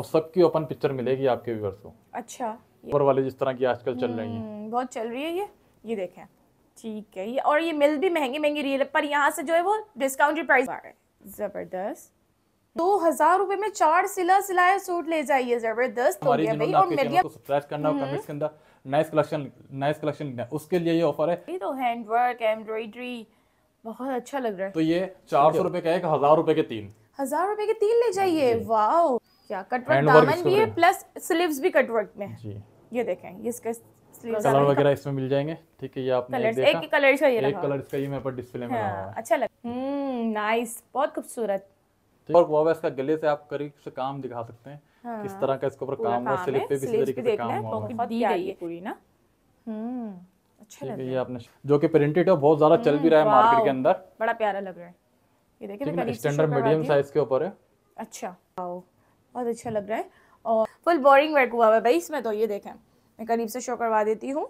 और सबकी open picture मिलेगी आपके व्यूअर्स को अच्छा ऊपर वाले जिस तरह की आजकल चल रही है हम्म, बहुत चल रही है ये ये देखें ठीक है ये और ये मिल भी महंगी महंगी रियल पर यहाँ से जो है वो डिस्काउंट प्राइस है ज़बरदस्त दो हजार रूपए में चार सिला सिलाया सूट ले जाइए जबरदस्त तो गया भाई और मीडिया करना कमेंट्स हम्म। के अंदर नाइस कलेक्शन नाइस कलेक्शन उसके लिए ये ऑफर है ये तो हैंडवर्क एम्ब्रॉयडरी बहुत अच्छा लग रहा है तो ये चार सौ रूपए का एक हजार रूपए के तीन हजार रूपए के तीन ले जाइए वाह क्या कटवर्क दामन भी है प्लस स्लीव्स भी कटवर्क में ये देखें ये कलर वगैरह इसमें मिल जाएंगे ठीक है ये आपने देखा एक कलर ये एक कलर इसका ये पर डिस्प्ले में हाँ, अच्छा लग हम्म नाइस बहुत खूबसूरत और इसका गले से आप करीब से काम दिखा सकते हैं हाँ, किस तरह का इसके ऊपर काम हुआ स्लिप पे भी तरीके से काम हुआ बहुत दी गई है पूरी ना हम्म अच्छा लग रहा है ये आपने जो कि प्रिंटेड है बहुत ज्यादा चल भी रहा है मार्केट हम्म, के अंदर बड़ा प्यारा लग रहा है ये देखिए स्टैंडर्ड मीडियम साइज के ऊपर है अच्छा बहुत अच्छा लग रहा है और फुल बोरिंग वर्क हुआ हुआ है भाई इसमें तो ये देखें मैं करीब से शो करवा देती हूँ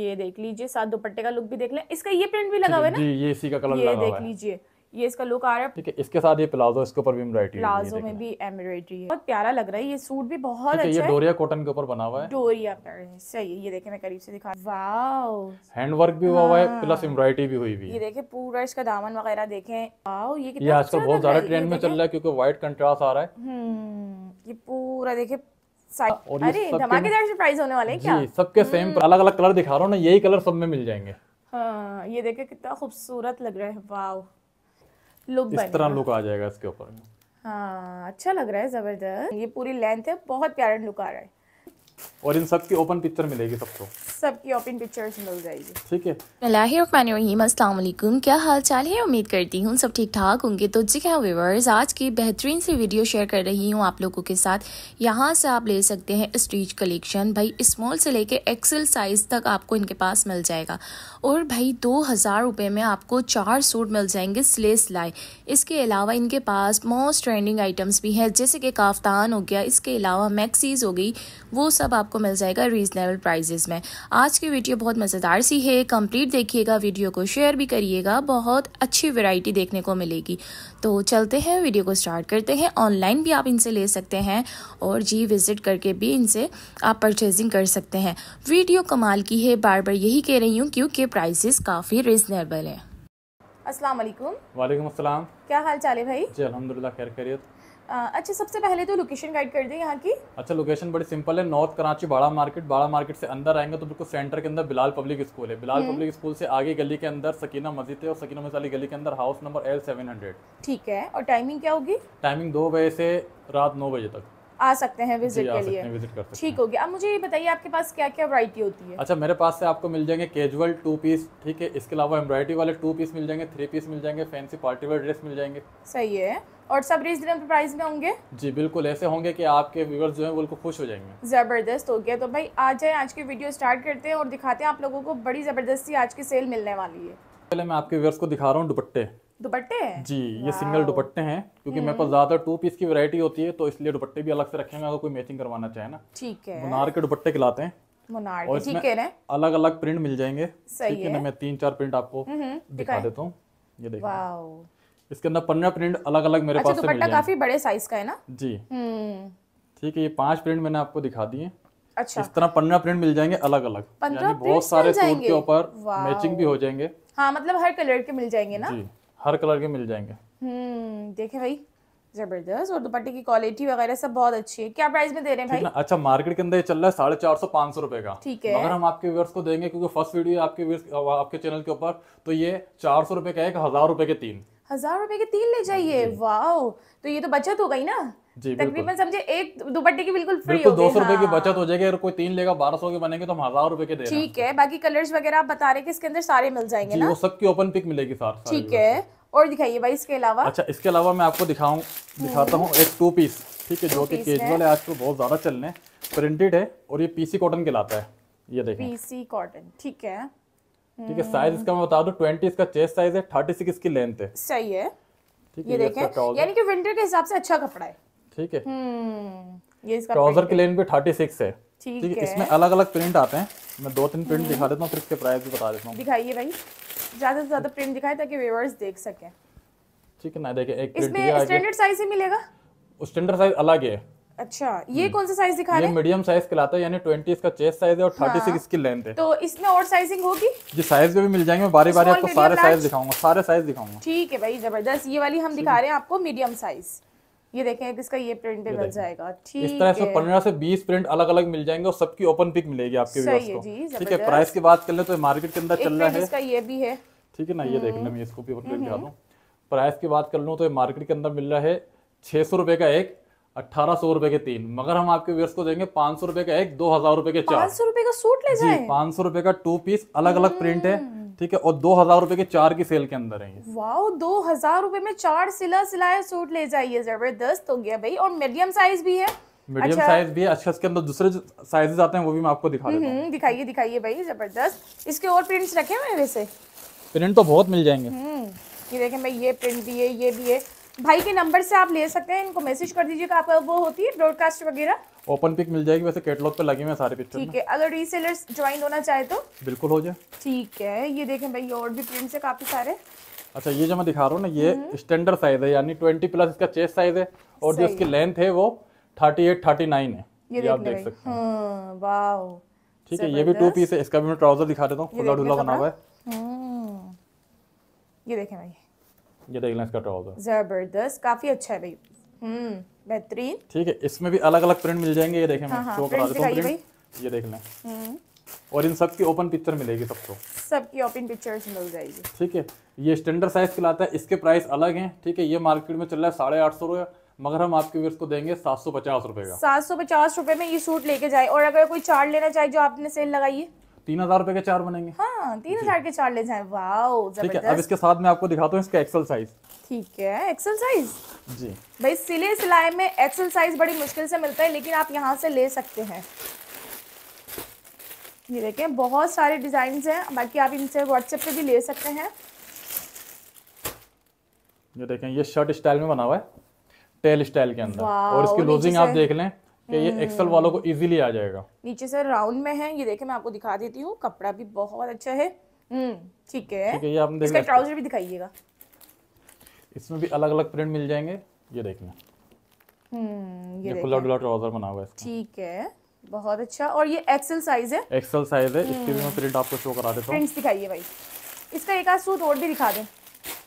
ये देख लीजिए सात दुपट्टे का लुक भी देख लें इसका ये प्रिंट भी लगा हुआ है ना ये इसी का कलर ये देख लीजिए ये इसका लुक आ रहा है ठीक है इसके साथ ये प्लाजो इसके ऊपर भी एम्ब्रॉयडरी प्लाजो में भी एम्ब्रॉयडरी है बहुत प्यारा लग रहा है ये सूट भी बहुत अच्छा है ये डोरिया कॉटन के ऊपर बना हुआ है डोरिया पर सही है ये देखे मैं करीब से दिखा वाओ हैंड वर्क भी हुआ हुआ है प्लस एम्ब्रॉयडरी हाँ। भी हुई हुई है ये देखे पूरा इसका दामन वगैरह देखे वाओ ये कितना आजकल अच्छा बहुत ज्यादा ट्रेंड में चल रहा है क्योंकि व्हाइट कंट्रास्ट आ रहा है हम्म, ये पूरा देखे और अरे धमाकेदार सरप्राइज होने वाले हैं क्या सबके सेम अलग अलग कलर दिखा रहा हूँ ना यही कलर सब में मिल जाएंगे हाँ ये देखे कितना खूबसूरत लग रहा है वाओ लुक इस तरह लुक आ जाएगा इसके ऊपर हाँ अच्छा लग रहा है ज़बरदस्त ये पूरी लेंथ है बहुत प्यारा लुक आ रहा है और इन सब की ओपन पिक्चर मिलेगी सबको सबकी ओपन पिक्चर्स मिल जाएगी ठीक है अस्सलाम क्या हाल चाल है उम्मीद करती हूँ सब ठीक ठाक होंगे तो जी क्या हाँ, व्यूवर्स आज की बेहतरीन सी वीडियो शेयर कर रही हूँ आप लोगों के साथ यहाँ से आप ले सकते हैं स्ट्रीच कलेक्शन भाई स्मॉल से लेके एक्सल साइज तक आपको इनके पास मिल जाएगा और भाई दो हज़ार रुपये में आपको चार सूट मिल जाएंगे सिले सिलाई इसके अलावा इनके पास मोस्ट ट्रेंडिंग आइटम्स भी हैं जैसे कि काफ्तान हो गया इसके अलावा मैक्सीज हो गई वो सब सब आपको मिल जाएगा रीजनेबल प्राइजेस में आज की वीडियो बहुत मज़ेदार सी है कंप्लीट देखिएगा वीडियो को शेयर भी करिएगा बहुत अच्छी वैरायटी देखने को मिलेगी तो चलते हैं वीडियो को स्टार्ट करते हैं ऑनलाइन भी आप इनसे ले सकते हैं और जी विज़िट करके भी इनसे आप परचेजिंग कर सकते हैं वीडियो कमाल की है बार बार यही कह रही हूँ क्योंकि प्राइजेस काफ़ी रिजनेबल हैं असलम वालेकुम क्या हाल चाल है भाई जी अलहमदिल्ला खैर खैरियत अच्छा सबसे पहले तो लोकेशन गाइड कर दें यहाँ की अच्छा लोकेशन बड़ी सिंपल है नॉर्थ कराची बाड़ा मार्केट बाड़ा मार्केट से अंदर आएंगे तो बिल्कुल सेंटर के अंदर बिलाल पब्लिक स्कूल है बिलाल पब्लिक हम्म। स्कूल से आगे गली के अंदर सकीना मस्जिद है और सकीना मसाली गली के अंदर house number L seven hundred ठीक है और टाइमिंग क्या होगी टाइमिंग दो बजे से रात नौ बजे तक आ सकते हैं विजिट के लिए विजिट कर ठीक हो गया अब मुझे ये बताइए आपके पास क्या क्या वरायटी होती है अच्छा मेरे पास से आपको मिल जाएंगे कैजुअल टू पीस ठीक है इसके अलावा एम्ब्रॉयडरी वाले टू पीस मिल जाएंगे थ्री पीस मिल जाएंगे फैंसी पार्टी वेयर ड्रेस मिल जाएंगे सही है और सब रीजनेबल प्राइस में होंगे जी बिल्कुल ऐसे होंगे कि आपके व्यूवर्स जो हैं बिल्कुल खुश हो जाएंगे ज़बरदस्त हो गया तो भाई आ जाए आज की वीडियो स्टार्ट करते हैं और दिखाते हैं आप लोगों को बड़ी ज़बरदस्ती आज की सेल मिलने वाली है पहले मैं आपके व्यूवर्स को दिखा रहा हूँ दुपट्टे दुपट्टे जी ये सिंगल दुपट्टे हैं क्योंकि मेरे पास ज्यादा टू पीस की वैरायटी होती है तो इसलिए दुपट्टे भी अलग से रखेंगे अगर कोई मैचिंग करवाना चाहे ना ठीक है मुनार के दुपट्टे खिलाते हैं मुनार और ठीक है ना अलग अलग प्रिंट मिल जाएंगे सही है ना मैं तीन चार प्रिंट आपको हम्म, हम्म, दिखा देता हूँ ये देखिए इसके अंदर पंद्रह प्रिंट अलग अलग मेरे अच्छा, पास दुपट्टा काफी बड़े साइज का है ना जी हम्म। ठीक है ये पांच प्रिंट मैंने आपको दिखा दिए अच्छा इस तरह पंद्रह प्रिंट मिल जाएंगे अलग अलग यानी बहुत सारे सूट के ऊपर मैचिंग भी हो जाएंगे हाँ मतलब हर कलर के मिल जाएंगे ना जी हर कलर के मिल जाएंगे हम्म, देखे भाई जबरदस्त और दुपट्टे की क्वालिटी वगैरह सब बहुत अच्छी है क्या प्राइस में दे रहे हैं भाई अच्छा मार्केट के अंदर चल रहा है साढ़े चार सौ पांच सौ रुपए का ठीक है अगर हम आपके व्यूअर्स को देंगे क्योंकि फर्स्ट वीडियो आपके आपके चैनल के ऊपर तो ये चार सौ रुपए का एक हजार रुपए के तीन हजार रुपए के तीन ले हाँ जाइए वाह तो ये तो बचत हो गई ना तकरीबन समझे एक दुपट्टे की बिल्कुल फ्री दो सौ रुपए की हाँ। बचत हो जाएगी अगर कोई तीन लेगा बारह सौ के बनेंगे तो हम हजार रुपए के ठीक है बाकी कलर्स वगैरह आप बता रहे कि इसके अंदर सारे मिल जाएंगे ना वो सबकी ओपन पिक मिलेगी सर ठीक है और दिखाइए भाई इसके अलावा अच्छा इसके अलावा मैं आपको दिखाऊं हम्म। दिखाता हूँ एक टू पीस ठीक है जो कि केजुअल है आजकल तो बहुत ज्यादा चल रहे हैं प्रिंटेड है और ये पीसी कॉटन के लाता है ये देखिए पीसी कॉटन ठीक है ठीक है साइज इसका मैं बता दू ट्वेंटी इसका चेस्ट साइज है थर्टी सिक्स इसकी लेंथ है सही है ठीक है देखें यानी कि विंटर के हिसाब से अच्छा कपड़ा है ठीक है हम्म, ये इसका ट्राउजर की लेंथ भी थर्टी सिक्स है ठीक है इसमें अलग अलग प्रिंट आते हैं मैं दो तीन प्रिंट दिखा देता हूँ फिर इसके प्राइस भी बता देता हूँ दिखाइए भाई ज्यादा से ज्यादा प्रिंट दिखाए ताकि व्यूअर्स देख सके ठीक है ना देखे एक स्टैंडर्ड साइज ही मिलेगा स्टैंडर्ड साइज अलग है अच्छा ये हम्म। कौन सा साइज दिखा रहे हैं मीडियम साइज कहलाता है यानी 20 इसका चेस्ट साइज है और थर्टी सिक्स इसकी लेंथ है तो इसमें और साइजिंग होगी जी साइज में भी मिल जाएंगे बारी बारी आपको सारे साइज दिखाऊंगा सारे साइज दिखाऊंगा ठीक है भाई जबरदस्त ये वाली हम दिखा रहे हैं आपको मीडियम साइज ये देखें इसका ये प्रिंट मिल जाएगा ठीक इस तरह से पंद्रह से बीस प्रिंट अलग अलग मिल जाएंगे और सबकी ओपन पिक मिलेगी आपके सही है जी ठीक है प्राइस की बात कर ले तो मार्केट के अंदर चल रहा है इसका ये भी है ठीक है ना ये देख हम्म। लें इसको भी प्राइस हम्म, की बात कर लूँ तो मार्केट के अंदर मिल रहा है छह सौ रुपए का एक अट्ठारह सौ रुपए के तीन मगर हम आपके व्यर्स को देंगे पांच सौ रुपए का एक दो हजार रुपए के चार पांच सौ रुपए का सूट ले जाए पांच सौ रुपए का टू पीस अलग अलग प्रिंट है ठीक है और दो हजार रुपए के चार की सेल के अंदर है वाओ दो हजार रुपए में चार सिला सिलाए सूट ले जाइए जबरदस्त हो गया भाई और मीडियम साइज भी है मीडियम अच्छा। साइज भी है अच्छा इसके अंदर दूसरे साइजेस आते हैं वो भी मैं आपको दिखा देता हूँ हम्म, दिखाइए दिखाइए भाई जबरदस्त इसके और प्रिंट्स रखे हुए वैसे प्रिंट तो बहुत मिल जाएंगे हम्म, ये देखें भाई ये प्रिंट भी है ये भी है भाई के नंबर से आप ले सकते हैं इनको मैसेज कर दीजिएगा आपका वो होती है ब्रॉडकास्ट वगैरह ओपन पिक मिल जाएगी वैसे कैटलॉग पे लगे हुए सारे पिक्चर ठीक है अगर रीसेलर ज्वाइन होना चाहे तो बिल्कुल हो जाए ठीक है ये देखें भाई और भी प्रिंट्स है काफी सारे अच्छा ये जो मैं दिखा रहा हूँ ना ये स्टैंडर्ड हम्म। साइज है यानी ट्वेंटी प्लस इसका चेस्ट साइज है और जो इसकी लेंथ है वो थर्टी एट थर्टी नाइन है ये, ये आप देख सकते हैं हम्म, ठीक है ये भी टू पीस है इसका भी मैं ट्राउजर दिखा देता हूँ खुला ढुला बना हुआ है हम्म, ये देखें भाई ये देख लें इसका ट्राउजर जबरदस्त काफी अच्छा है भाई हम्म बेहतरीन ठीक है इसमें भी अलग अलग प्रिंट मिल जाएंगे ये देखें हाँ, हाँ, ये देख लें हम्म। और इन सब की ओपन पिक्चर मिलेगी सबको सबकी ओपन पिक्चर्स मिल जाएगी ठीक है ये स्टैंडर्ड साइज कहलाता है इसके प्राइस अलग हैं ठीक है ये मार्केट में चल रहा है साढ़े आठ सौ रुपये मगर हम आपके व्यर्स को देंगे सात सौ पचास रुपए का सात सौ पचास रुपए में ये सूट लेके जाए और अगर कोई चार्ट लेना चाहे जो आपने सेल लगाई है तीन हजार रुपए के चार बनेंगे हाँ तीन हजार के चार ले जाए ठीक है अब इसके साथ में आपको दिखाता हूँ इसका एक्सल साइज ठीक है एक्सल साइज जी भाई सिले सिलाई में एक्सल साइज बड़ी मुश्किल से मिलता है लेकिन आप यहाँ से ले सकते हैं ये देखें बहुत सारे डिजाइन हैं बाकी आप इनसे व्हाट्सएप पे भी ले सकते हैं ये देखें ये शर्ट स्टाइल में बना हुआ है टेल स्टाइल के अंदर और इसकी लूजिंग आप देख लें कि ये एक्सल वालों को इजीली आ जाएगा नीचे से राउंड में है ये देखे मैं आपको दिखा देती हूँ कपड़ा भी बहुत अच्छा है हम्म, ठीक है ठीक है ये आपने इसका ट्राउजर भी दिखाइएगा इसमें भी अलग अलग प्रिंट मिल जाएंगे ये देखने हम्म, ये, ये खुला डुला ट्राउजर बना हुआ है ठीक है बहुत अच्छा और ये एक्सल साइज है एक्सल साइज है इसके भी मैं प्रिंट हम्म। आपको शो करा देता हूँ प्रिंट्स दिखाइए भाई इसका एक आध सूट और भी दिखा दें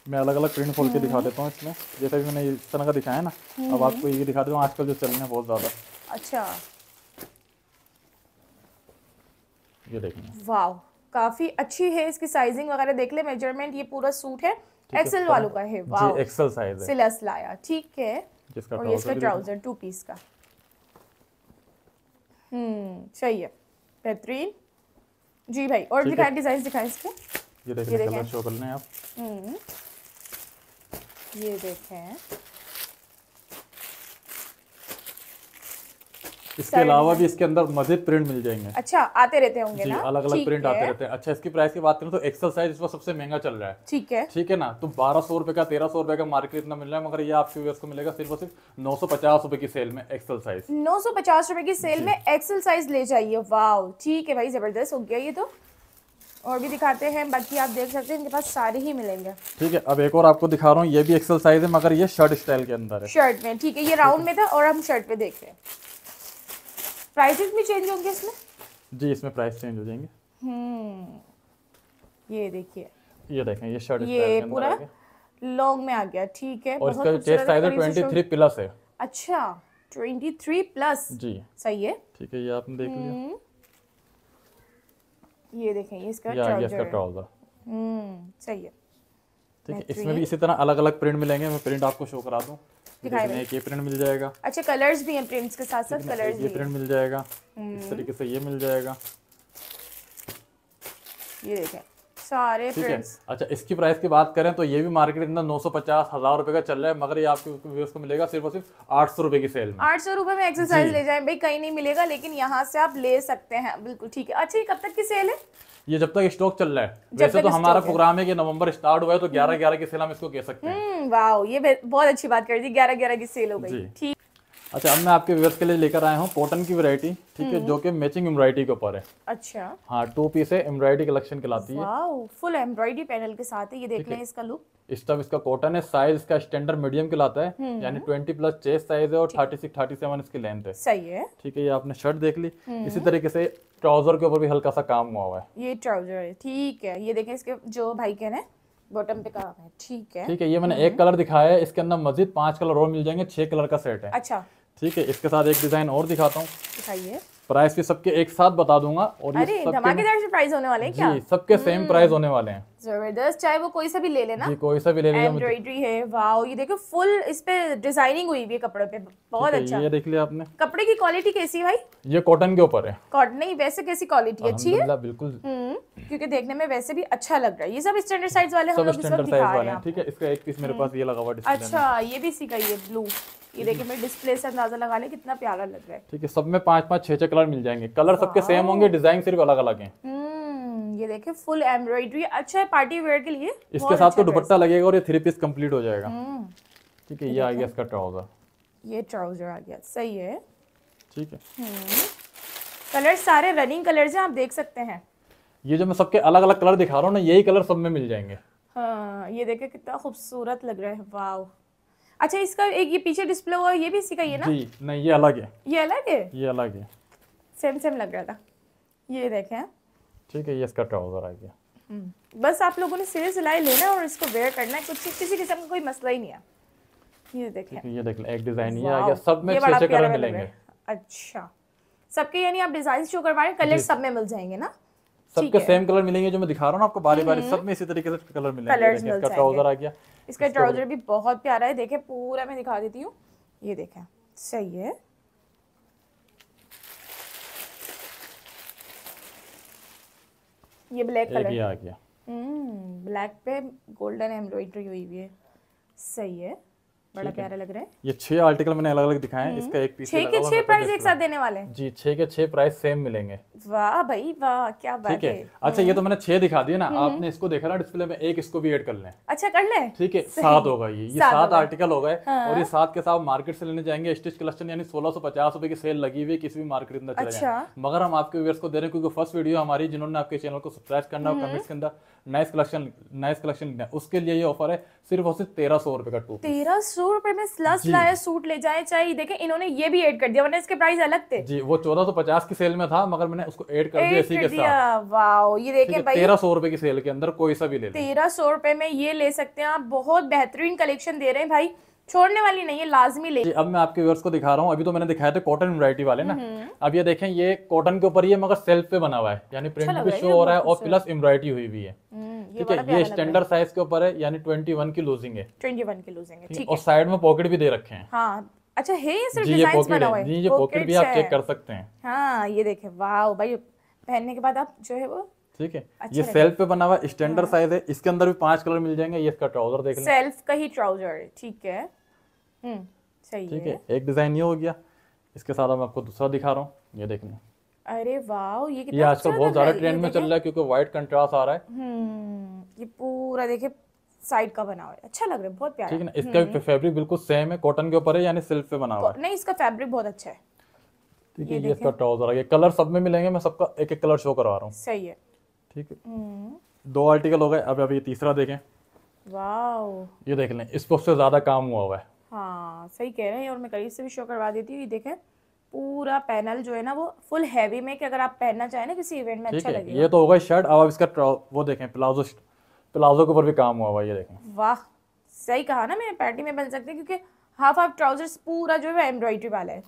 मैं अलग अलग प्रिंट खोल के दिखा हम्म। देता हूँ इसमें जैसे भी मैंने इस तरह का दिखाया ना अब हम्म। आपको ये दिखा देता हूँ आजकल जो चल रहे हैं बहुत ज़्यादा अच्छा ये देखिए वाह काफ़ी अच्छी है इसकी साइजिंग वगैरह देख ले मेजरमेंट ये पूरा सूट है एक्सेल तो वालों का है वाह एक्सेल साइज है सिलस लाया ठीक है जिसका और इसका ट्राउजर टू पीस का हम्म सही है बेहतरीन जी भाई और दिखाएं डिजाइन दिखाएं इसके ये देखिए कलर शो कर लें आप हम्म ये देखें इसके अलावा भी इसके अंदर मजीद प्रिंट मिल जाएंगे अच्छा आते रहते होंगे जी, ना अलग अलग प्रिंट आते रहते हैं अच्छा इसकी प्राइस की बात करें तो एक्सल साइज इस सबसे महंगा चल रहा है ठीक है ठीक है ना तो बारह सौ रुपए का तेरह सौ रुपए का मार्केट इतना मिल रहा है मगर ये आपके व्यवस्था को मिलेगा सिर्फ और सिर्फ नौ सौ पचास रुपए की सेल में एक्सल साइज नौ सौ पचास रुपए की सेल में एक्सल साइज ले जाइए वाव ठीक है भाई जबरदस्त हो गया ये तो और भी दिखाते हैं बाकी आप देख सकते हैं इनके पास सारे ही मिलेंगे ठीक है अब एक और आपको दिखा रहा हूँ ये भी एक्सल साइज है मगर ये शर्ट स्टाइल के अंदर है शर्ट में ठीक है ये राउंड में था और हम शर्ट पे देख रहे हैं प्राइसेस भी चेंज होंगे इसमें जी इसमें प्राइस चेंज हो जाएंगे हम्म, ये देखिए ये देखें ये शर्ट ये पूरा लॉन्ग में आ गया ठीक है और इसका चेस्ट साइज है 23 प्लस है अच्छा 23 प्लस जी सही है ठीक है ये आपने देख लिया हम्म। ये देखें ये इसका ट्राउजर ये इसका ट्राउजर हम्म सही है ठीक है इसमें भी इसी तरह अलग अलग प्रिंट मिलेंगे मैं प्रिंट आपको शो करा दूँ इसमें एक ये प्रिंट मिल जाएगा अच्छा कलर्स भी हैं प्रिंट्स के साथ साथ कलर्स भी ये प्रिंट मिल जाएगा इस हम्म। तरीके से ये मिल जाएगा ये देखें सारे ठीक है अच्छा इसकी प्राइस की बात करें तो ये भी मार्केट इतना नौ सौ पचास हजार रुपए का चल रहा है मगर ये आपको व्यूअर्स को मिलेगा सिर्फ और सिर्फ आठ सौ रुपए की सेल में आठ सौ रुपए में एक्सरसाइज ले जाए भाई कहीं नहीं मिलेगा लेकिन यहाँ से आप ले सकते हैं बिल्कुल ठीक है अच्छा ये कब तक की सेल है ये जब तक स्टॉक चल रहा है वैसे तो हमारा प्रोग्राम है कि नवंबर स्टार्ट हुआ है तो हम्म। ग्यारह ग्यारह की सेल हम इसको कह सकते हैं हम्म, वाह ये बहुत अच्छी बात कर दी ग्यारह ग्यारह की सेल हो गई ठीक अच्छा अब मैं आपके व्यवर्स के लिए लेकर आया हूँ कॉटन की वैरायटी ठीक है हम्म। जो कि मैचिंग एम्ब्रॉयडरी के ऊपर है अच्छा हाँ टू पीस है एम्ब्रॉयडरी कलेक्शन कहलाती है फुल एम्ब्रॉयडरी पैनल के साथ है ये देख लें इसका लुक स्टफ इसका कॉटन है साइज का स्टैंडर्ड मीडियम कहलाता है हम्म। यानी 20 प्लस चेस्ट साइज है और 36 37 इसकी लेंथ है सही है ठीक है ये आपने शर्ट देख ली हम्म। इसी तरीके से ट्राउजर के ऊपर भी हल्का सा काम हुआ हुआ है ये ट्राउजर है ठीक है ये देखें इसके जो भाई कहने बॉटम पे काम है ठीक है ठीक है ये मैंने एक कलर दिखाया है इसके अंदर मजीद पांच कलर और मिल जाएंगे छह कलर का सेट है अच्छा ठीक है इसके साथ एक डिज़ाइन और दिखाता हूँ दिखाइए प्राइस के सबके एक साथ बता दूंगा और ये धमाकेदार से प्राइस होने वाले हैं क्या सबके सेम हम्म। प्राइस होने वाले हैं जबरदस्त चाहे वो कोई सा भी ले लेना जी कोई सा भी ले लेना एम्ब्रॉयडरी है वाओ ये देखो फुल इस पे डिजाइनिंग हुई हुई है कपड़े पे बहुत अच्छा ये देख लिया आपने कपड़े की क्वालिटी कैसी भाई ये कॉटन के ऊपर है कॉटन नहीं वैसे कैसी क्वालिटी अच्छी है बिल्कुल हम्म, क्योंकि देखने में वैसे भी अच्छा लग रहा है ये सब स्टैंडर्ड साइज वाले हम लोग इस वक्त दिखा रहे हैं ठीक है इसका एक पीस मेरे हम्म। पास ये लगा हुआ है अच्छा ये भी ये ब्लू ये देखिए मेरे डिस्प्ले से अंदाजा लगा ले कितना प्यारा लग रहा है ठीक है सब में पांच पांच छह छह कलर मिल जाएंगे कलर सबके सेम होंगे डिजाइन सिर्फ अलग अलग है हम्म, ये देखे फुल एम्ब्रॉयडरी अच्छा है पार्टी वेयर के लिए इसके साथ तो अच्छा दुपट्टा लगेगा और ये थ्री पीस कंप्लीट हो जाएगा हम्म। ठीक है ये आ गया इसका ट्राउजर ये ट्राउजर आ गया सही है ठीक है कलर हम्म। सारे रनिंग कलर्स हैं आप देख सकते हैं ये जो मैं सबके अलग अलग कलर दिखा रहा हूँ ना यही कलर सब में मिल जाएंगे हाँ ये देखे कितना खूबसूरत लग रहा है वाव अच्छा इसका एक ये पीछे डिस्प्ले हुआ ये भी इसी का ये ना जी नहीं ये अलग है ये अलग है ये अलग है सेम सेम लग रहा था ये देखें ठीक है ये इसका ट्राउज़र आ गया हम्म। बस आप लोगों ने सीधे सिलाई लेना और इसको वेयर करना है कुछ किसी किस्म का कोई मसला ही नहीं है ये देखें ये देख लें एक डिज़ाइन ये आ गया सब में छह छः कलर मिलेंगे अच्छा सबके यानी आप डिज़ाइन शो करवा रहे कलर सब में मिल जाएंगे ना सबके सेम कलर मिलेंगे जो मैं दिखा रहा हूँ आपको बारी बारी हम्म। सब में इसी तरीके से कलर मिलेंगे इसका ट्राउज़र आ गया इसका ट्राउज़र भी बहुत प्यारा है देखें पूरा मैं दिखा देती हूँ ये देखें सही है ये ब्लैक कलर आ गया ब्लैक हम्म, पे गोल्डन एम्ब्रॉयडरी हुई हुई है सही है बड़ा प्यारा लग रहा है ये छह आर्टिकल मैंने अलग अलग दिखाए हम्म। इसका एक पीस छह के छह प्राइस एक साथ देने वाले जी छह के छह प्राइस सेम मिलेंगे वाह भाई वाह क्या बात है अच्छा ये तो मैंने छह दिखा दिया ना हम्म, हम्म। आपने इसको देखा ना डिस्प्ले में एक इसको भी एड कर ले अच्छा कर ले ठीक है सात होगा ये ये सात आर्टिकल हो गए हाँ। और ये सात के साथ मार्केट से लेने जाएंगे स्टिच क्लस्टर यानी सोलह सौ पचास रुपए की सेल लगी हुई किसी भी मार्केट अंदर चले अच्छा। मगर हम आपके व्यवर्स को दे रहे हैं क्योंकि फर्स्ट वीडियो हमारी जिन्होंने आपके चैनल को सब्सक्राइब करना और कमेंट्स के अंदर नाइस कलेक्शन नाइस कलेक्शन उसके लिए ये ऑफर है सिर्फ और सिर्फ तेरह सौ रुपए का टू तेरह सौ दो रुपए में स्लस लाया सूट ले जाए चाहे देखें इन्होंने ये भी ऐड कर दिया वरना इसके प्राइस अलग थे जी वो चौदह सौ पचास की सेल में था मगर मैंने उसको ऐड कर दिया इसी के साथ वाओ ये देखें भाई तेरह सौ रुपए की सेल के अंदर कोई सा भी ले तेरह सौ रुपए में ये ले सकते हैं आप बहुत बेहतरीन कलेक्शन दे रहे हैं भाई छोड़ने वाली नहीं है लाजमी ले अब मैं आपके व्यूअर्स को दिखा रहा हूँ अभी तो मैंने दिखाया था कॉटन वरायटी वाले ना हम्म। अब ये देखें ये कॉटन के ऊपर ही है मगर सेल्फ पे बना हुआ है यानी प्रिंट अच्छा भी शो हो रहा है और प्लस अच्छा। एम्ब्रॉयडरी हुई भी है हम्म, ठीक है ये स्टैंडर्ड साइज के ऊपर है यानी ट्वेंटी की लूजिंग है ट्वेंटी की लूजिंग है और साइड में पॉकेट भी दे रखे हैं हाँ, अच्छा है ये सिर्फ डिजाइन बना हुआ है जी ये पॉकेट भी आप चेक कर सकते हैं हाँ ये देखें वाह भाई पहनने के बाद आप जो है वो ठीक है अच्छा ये सेल्फ पे बना हुआ स्टैंडर्ड साइज हाँ। है इसके अंदर भी पांच कलर मिल जाएंगे ये इसका ट्राउजर देख लें सेल्फ का ही ट्राउजर है ठीक है हम्म, ठीक है एक डिज़ाइन ये हो गया इसके साथ मैं आपको दूसरा दिखा रहा हूँ ये देखने अरे वाह ये कितना ये आजकल अच्छा बहुत ज्यादा ट्रेंड में चल रहा है क्योंकि व्हाइट कंट्रास्ट आ रहा है हम्म, ये पूरा देखिए साइड का बना हुआ है अच्छा लग रहा है बहुत प्यारा ठीक है ना इसका फैब्रिक हम्म। बिल्कुल सेम है कॉटन के ऊपर है यानी सिल्क पे बना हुआ है नहीं इसका फैब्रिक बहुत अच्छा है ठीक है ये इसका ट्राउजर है कलर सब में मिलेंगे मैं सबका एक एक कलर शो करवा रहा हूँ सही है ठीक है दो आर्टिकल हो गए अब अभी तीसरा देखें वाह ये देख लें इस पर उससे ज्यादा काम हुआ हुआ है हाँ सही कह रहे हैं और मैं करीब से भी शो करवा देती हूँ ये देखें पूरा पैनल जो है ना वो फुल हैवी में कि अगर आप पहनना चाहें ना किसी इवेंट में अच्छा लगे ये तो होगा शर्ट अब इसका वो देखें प्लाजो प्लाजो के ऊपर भी काम हुआ ये देखें वाह सही कहा ना मैं पैटी में बन सकते हैं क्योंकि हाफ हाफ ट्राउजर्स पूरा जो है एम्ब्रॉयडरी वाला है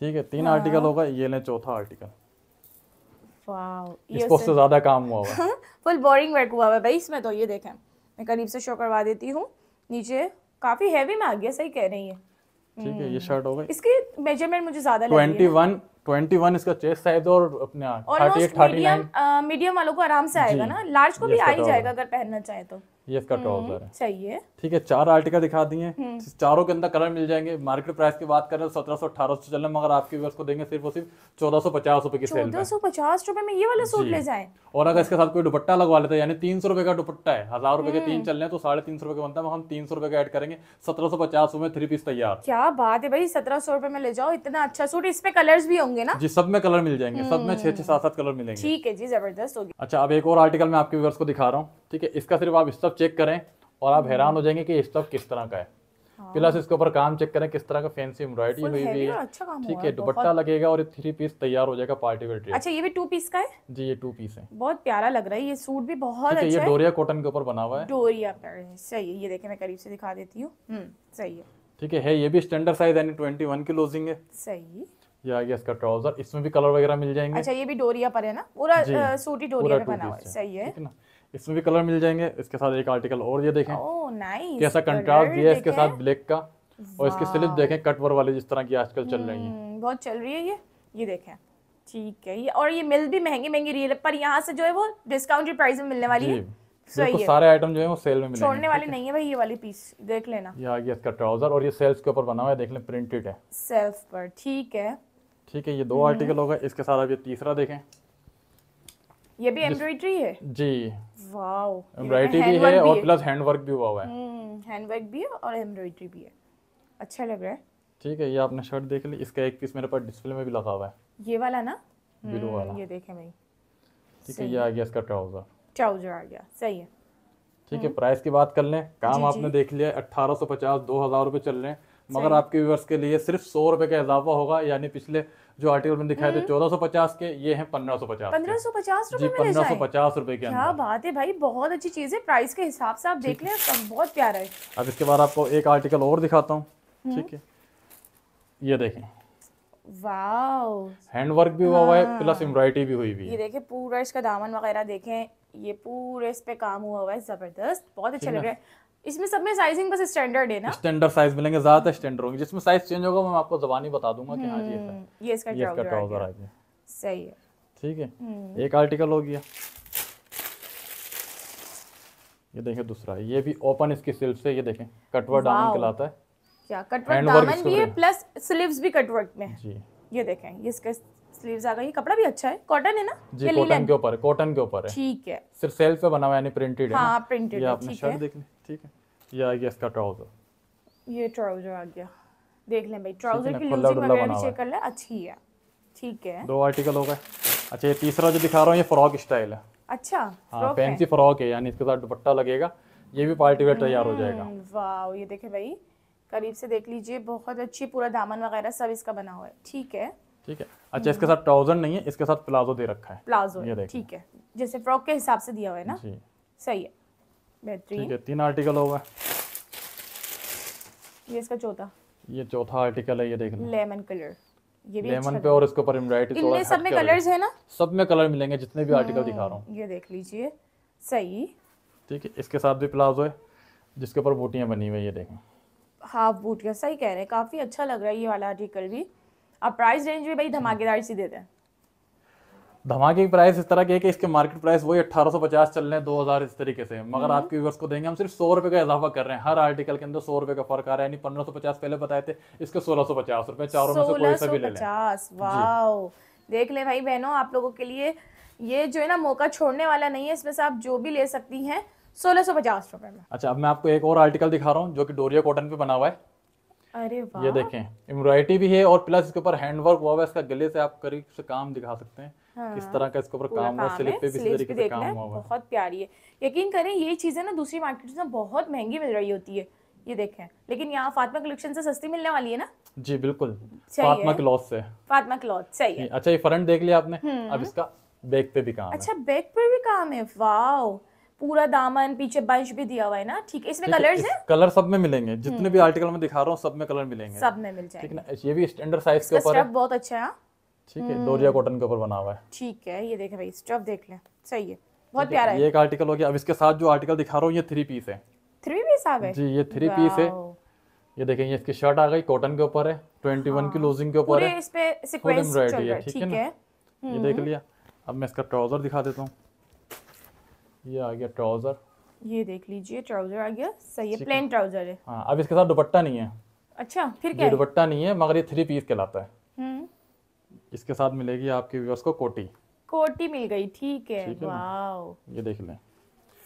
ठीक है तीन आर्टिकल हाँ। होगा ये लें चौथा आर्टिकल वाह इसको से ज्यादा काम हुआ हुआ फुल बोरिंग वर्क हुआ हुआ है भाई इसमें तो ये देखें मैं करीब से शो करवा देती हूँ नीचे काफी हैवी में आ गया सही कह रही है ठीक है ये शर्ट हम्म। हो गई इसकी मेजरमेंट मुझे ज्यादा लगी 21 21 इसका चेस्ट साइज और अपने 38 39 मीडियम वालों को आराम से आएगा ना लार्ज को भी आ ही जाएगा अगर पहनना चाहे तो ये इसका ट्राउजर है चाहिए ठीक है चार आर्टिकल दिखा दिए हम्म। चारों के अंदर कलर मिल जाएंगे मार्केट प्राइस की बात करें सत्रह सौ अठारह सौ चल मगर आपके व्यवस्था को देंगे सिर्फ और सिर्फ चौदह सौ पचास रुपए की सेल दो सौ पचास रुपए में ये वाला सूट ले जाए और अगर इसके साथ कोई दुपट्टा लगवा लेते हैं यानी तीन सौ रुपए का दुपट्टा है हजार रुपए के हम्म। तीन चल रहे हैं तो साढ़े तीन सौ रुपए का बनता है हम तीन सौ रुपए का एड करेंगे सत्रह सौ पचास रुपए थ्री पीस तैयार क्या बात है भाई सत्रह सौ रुपए में ले जाओ इतना अच्छा सूट इसमें कलर भी होंगे ना जी सब में कलर मिल जाएंगे सब में हम्म। छह छह सात सात कलर मिलेंगे ठीक है जी जबरदस्त होगी अच्छा अब एक और आर्टिकल मैं आपके व्यवस्था को दिखा रहा हूँ ठीक है इसका सिर्फ आप इस सब चेक करें और आप हम्म। हैरान हो जाएंगे कि स्टफ किस तरह का है प्लस हाँ। इसके ऊपर काम चेक करें किस तरह का फैंसी एम्ब्रॉयडरी हुई हुई है अच्छा ठीक है दुपट्टा लगेगा और थ्री पीस तैयार हो जाएगा पार्टी वेयर ड्रेस अच्छा ये भी टू पीस का है जी ये टू पीस है बहुत प्यारा लग रहा है ये सूट भी बहुत अच्छा है ये डोरिया कॉटन के ऊपर बना हुआ है डोरिया सही है ये देखे मैं करीब से दिखा देती हूँ हम्म, सही है ठीक है ये भी स्टैंडर्ड साइज यानी ट्वेंटी वन की लोजिंग है सही ये आ गया इसका ट्राउजर इसमें भी कलर वगैरह मिल जाएंगे अच्छा ये भी डोरिया पर है ना पूरा सूट ही डोरिया में बना हुआ है सही है ठीक है ना इसमें भी कलर मिल जाएंगे इसके साथ एक आर्टिकल और ये देखें oh, कैसा कंट्रास्ट दिया है इसके साथ ब्लैक का और इसकी स्लिप देखें कटवर वाली जिस तरह की आजकल चल रही है हम्म, बहुत चल रही है ये ये देखें ठीक है ये और ये मिल भी महंगी महंगी रियल पर यहाँ से जो है वो डिस्काउंट प्राइस में मिलने वाली है तो सही तो सारे आइटम जो है वो सेल में मिलेंगे छोड़ने वाले नहीं है भाई ये वाली पीस देख लेना ये आ गया इसका ट्राउजर और ये सेल्स के ऊपर बना हुआ है देख ले प्रिंटेड है सेल्फ पर ठीक है ठीक है ये दो आर्टिकल हम्म। होगा इसके साथ अब ये तीसरा देखें ये भी एम्ब्रॉयडरी है जी एम्ब्रॉयडरी भी है और प्लस हैंडवर्क भी हुआ हुआ है हैंडवर्क हम्म, भी है और एम्ब्रॉयडरी भी है अच्छा लग रहा है ठीक है ये आपने शर्ट देख ली इसका एक पीस मेरे पास डिस्प्ले में भी लगा हुआ है ये वाला ना ब्लू हम्म, वाला ये देखे भाई ठीक है ये आ गया इसका ट्राउजर ट्राउजर आ गया सही है ठीक है प्राइस हम्म. की बात कर लें काम जी, आपने जी. देख लिया अट्ठारह सौ पचास दो हजार रुपये चल रहे हैं मगर आपके व्यूवर्स के लिए सिर्फ सौ रुपए का इजाफा होगा यानी पिछले जो आर्टिकल में दिखाए थे हम्म। चौदह सौ पचास के ये हैं पंद्रह सौ पचास पंद्रह सौ पचास जी पंद्रह सौ पचास रूपए के क्या बात है भाई बहुत अच्छी चीज है प्राइस के हिसाब से आप देख ले बहुत प्यारा है अब इसके बाद आपको एक आर्टिकल और दिखाता हूँ हम्म। ठीक है ये देखें हैंडवर्क भी हुआ हुआ है प्लस हाँ। एम्ब्रॉयडरी भी हुई हुई ये देखें पूरा इसका दामन वगैरह देखें ये पूरे इस पे काम हुआ हुआ है जबरदस्त बहुत अच्छा लग रहा है इसमें सब में साइजिंग बस स्टैंडर्ड है ना स्टैंडर्ड साइज मिलेंगे ज्यादातर स्टैंडर्ड होंगे जिसमें साइज चेंज होगा मैं आपको जबानी बता दूंगा कि हाँ जी ये, हम्म, ये इसका ये इसका ट्राउजर आ गया सही है ठीक है हम्म। एक आर्टिकल हो गया ये देखें दूसरा ये भी ओपन इसकी स्लीव से ये देखें कटवा डाउन कहलाता है क्या कटवर्क दामन भी है प्लस स्लीव्स भी कटवर्क में जी ये देखें ये इसका स्लीव्स आ गई कपड़ा भी अच्छा है कॉटन है ना जी कॉटन के ऊपर कॉटन के ऊपर है ठीक है सिर्फ सेल्फ पे बना हुआ है प्रिंटेड है हाँ प्रिंटेड ये आपने शर्ट देखने ठीक है ये इसका ट्राउजर ये ट्राउजर आ गया देख लें भाई ट्राउजर की लूजिंग वगैरह भी चेक कर ले अच्छी है ठीक है दो आर्टिकल हो गए अच्छा ये तीसरा जो दिखा रहा हूं ये फ्रॉक स्टाइल है अच्छा हां फैंसी फ्रॉक है यानी इसके साथ दुपट्टा लगेगा ये भी पार्टी वेयर तैयार हो जाएगा हम्म, वाओ ये देखिए भाई करीब से देख लीजिए बहुत अच्छी पूरा दामन वगैरह सब इसका बना हुआ है ठीक है ठीक है अच्छा इसके साथ ट्राउजर नहीं है इसके साथ प्लाजो दे रखा है प्लाजो ये देखिए ठीक है जैसे फ्रॉक के हिसाब से दिया हुआ है ना जी सही है बेहतरीन ठीक है तीन आर्टिकल होगा ये इसका चौथा ये चौथा आर्टिकल है ये देख लें लेमन कलर ये भी लेमन अच्छा पे और इसके ऊपर एम्ब्रॉयडरी थोड़ा सब में कलर्स है ना सब में कलर मिलेंगे जितने भी आर्टिकल हाँ, दिखा रहा हूं ये देख लीजिए सही ठीक है इसके साथ भी प्लाजो है जिसके ऊपर बूटियां बनी हुई है ये देखें हाफ बूटियां सही कह रहे हैं काफ़ी अच्छा लग रहा है ये वाला आर्टिकल भी अब प्राइस रेंज भी भाई हम्म। धमाकेदार सी देते हैं धमाके की प्राइस इस तरह के कि इसके मार्केट प्राइस वही 1850 चल रहे हैं 2000 इस तरीके से मगर हम्म। आपके व्यूवर्स को देंगे हम सिर्फ सौ रुपये का इजाफा कर रहे हैं हर आर्टिकल के अंदर सौ रुपये का फर्क आ रहा है यानी 1550 पहले बताए थे इसके 1650 रुपये चारों में से कोई सा भी ले पचास वाह देख ले भाई बहनों आप लोगों के लिए ये जो है ना मौका छोड़ने वाला नहीं है इसमें से आप जो भी ले सकती हैं सोलह सौ पचास रुपये में अच्छा अब मैं आपको एक और आर्टिकल दिखा रहा हूँ जो कि डोरिया कॉटन पे बना हुआ है अरे वाह ये देखें एम्ब्रॉयडरी भी है और प्लस इसके ऊपर हैंडवर्क हुआ हुआ है इसका गले से आप करीब से काम दिखा सकते हैं हाँ, किस तरह का इसके ऊपर काम हुआ स्लिप पे भी इस तरीके से काम हुआ बहुत प्यारी है यकीन करें ये चीजें ना दूसरी मार्केट में बहुत महंगी मिल रही होती है ये देखें लेकिन यहाँ फातिमा कलेक्शन से सस्ती मिलने वाली है ना जी बिल्कुल फातिमा क्लॉथ से फातिमा क्लॉथ सही है अच्छा ये फ्रंट देख लिया आपने अब हम्म। इसका बैक पे भी काम अच्छा बैक पे भी काम है वाह अच्छा, पूरा दामन पीछे बंश भी दिया हुआ है ना ठीक है इसमें कलर्स है कलर सब में मिलेंगे हम्म। जितने भी आर्टिकल में दिखा रहा हूँ सब में कलर मिलेंगे सब में मिल जाएंगे ठीक है ये भी स्टैंडर्ड साइज के ऊपर बहुत अच्छा है हाँ। ठीक है डोरिया कॉटन हम्म। के ऊपर बना हुआ है ठीक है ये देखे भाई स्टफ देख ले सही है बहुत प्यारा है ये एक आर्टिकल हो गया अब इसके साथ जो आर्टिकल दिखा रहा हूँ ये थ्री पीस है थ्री पीस आ गए जी ये थ्री पीस है ये देखें ये इसकी शर्ट आ गई कॉटन के ऊपर है ट्वेंटी वन की लोजिंग हाँ। के ऊपर है इस पे चल रहा है ठीक है ये देख हम्म। लिया अब मैं इसका ट्राउजर दिखा देता हूँ ये आ गया ट्राउजर ये देख लीजिए ट्राउजर आ गया सही है प्लेन ट्राउजर है हाँ अब इसके साथ दुपट्टा नहीं है अच्छा फिर क्या दुपट्टा नहीं है मगर ये थ्री पीस कहलाता है हम्म। इसके साथ मिलेगी आपके व्यूअर्स को कोटी कोटी मिल गई ठीक है वाओ ये देख लें